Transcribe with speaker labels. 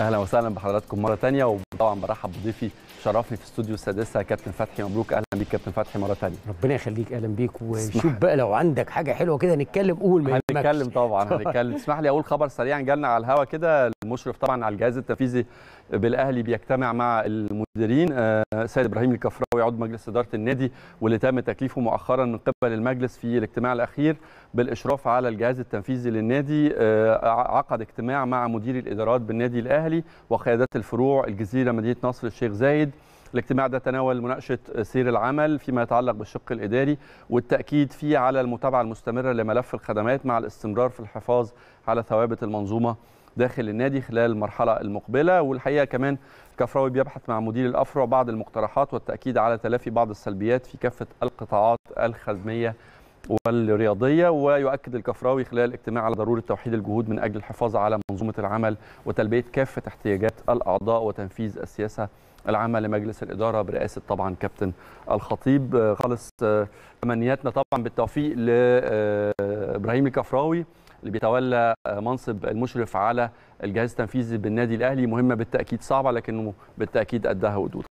Speaker 1: اهلا وسهلا بحضراتكم مره ثانيه وطبعا برحب بضيفي شرفني في استوديو السادسه كابتن فتحي مبروك اهلا بيك كابتن فتحي مره ثانيه ربنا يخليك اهلا بيك وشوف
Speaker 2: بقى لو عندك حاجه حلوه كده نتكلم قول ما هنتكلم طبعا هنتكلم اسمح
Speaker 1: لي اقول خبر سريعا جالنا على الهوا كده المشرف طبعا على الجهاز التنفيذي بالاهلي بيجتمع مع المدير السيد آه، سيد ابراهيم الكفراوي عضو مجلس اداره النادي واللي تم تكليفه مؤخرا من قبل المجلس في الاجتماع الاخير بالاشراف على الجهاز التنفيذي للنادي آه، عقد اجتماع مع مدير الادارات بالنادي الاهلي وقيادات الفروع الجزيره مدينه نصر الشيخ زايد الاجتماع ده تناول مناقشة سير العمل فيما يتعلق بالشق الإداري والتأكيد فيه على المتابعة المستمرة لملف الخدمات مع الاستمرار في الحفاظ على ثوابت المنظومة داخل النادي خلال المرحلة المقبلة والحقيقة كمان كفراوي بيبحث مع مدير الأفرع بعض المقترحات والتأكيد على تلافي بعض السلبيات في كافة القطاعات الخدمية والرياضيه ويؤكد الكفراوي خلال اجتماع على ضروره توحيد الجهود من اجل الحفاظ على منظومه العمل وتلبيه كافه احتياجات الاعضاء وتنفيذ السياسه العامه لمجلس الاداره برئاسه طبعا كابتن الخطيب خالص تمنياتنا طبعا بالتوفيق لابراهيم آه، الكفراوي اللي بيتولى آه، منصب المشرف على الجهاز التنفيذي بالنادي الاهلي مهمه بالتاكيد صعبه لكنه بالتاكيد اداها ودود